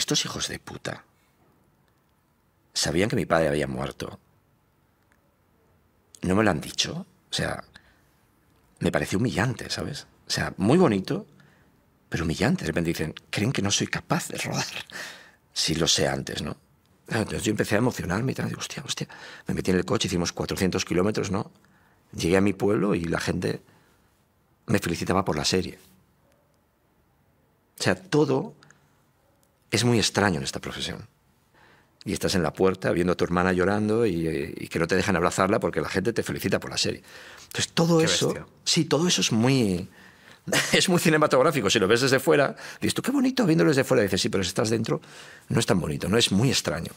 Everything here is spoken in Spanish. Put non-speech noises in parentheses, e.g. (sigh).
Estos hijos de puta sabían que mi padre había muerto. No me lo han dicho. O sea, me pareció humillante, ¿sabes? O sea, muy bonito, pero humillante. De repente dicen, creen que no soy capaz de rodar. Si lo sé antes, ¿no? Entonces yo empecé a emocionarme y tal. Digo, hostia, hostia. Me metí en el coche, hicimos 400 kilómetros, ¿no? Llegué a mi pueblo y la gente me felicitaba por la serie. O sea, todo es muy extraño en esta profesión. Y estás en la puerta viendo a tu hermana llorando y, que no te dejan abrazarla porque la gente te felicita por la serie. Entonces, todo eso. Sí, todo eso es muy. (laughs) Es muy cinematográfico. Si lo ves desde fuera, dices tú qué bonito viéndolo desde fuera. Dices, sí, pero si estás dentro, no es tan bonito, no es muy extraño.